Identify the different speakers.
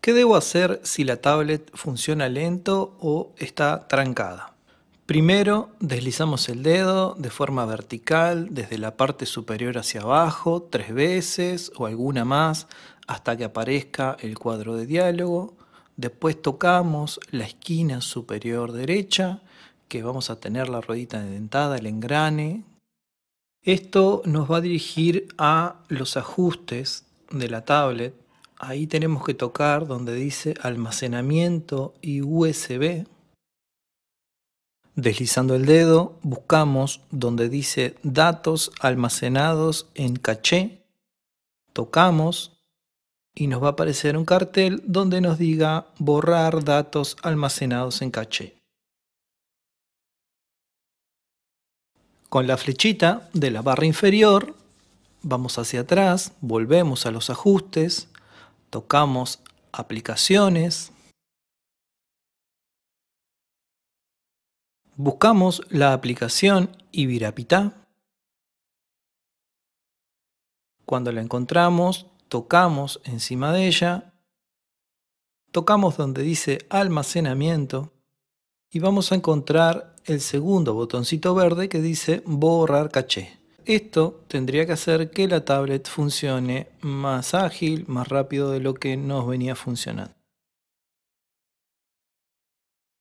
Speaker 1: ¿Qué debo hacer si la tablet funciona lento o está trancada? Primero deslizamos el dedo de forma vertical desde la parte superior hacia abajo tres veces o alguna más hasta que aparezca el cuadro de diálogo. Después tocamos la esquina superior derecha que vamos a tener la ruedita dentada, el engrane. Esto nos va a dirigir a los ajustes de la tablet ahí tenemos que tocar donde dice almacenamiento y USB. Deslizando el dedo buscamos donde dice datos almacenados en caché. Tocamos y nos va a aparecer un cartel donde nos diga borrar datos almacenados en caché. Con la flechita de la barra inferior vamos hacia atrás, volvemos a los ajustes tocamos aplicaciones, buscamos la aplicación Ibirapita. Cuando la encontramos, tocamos encima de ella, tocamos donde dice almacenamiento y vamos a encontrar el segundo botoncito verde que dice borrar caché. Esto tendría que hacer que la tablet funcione más ágil, más rápido de lo que nos venía funcionando.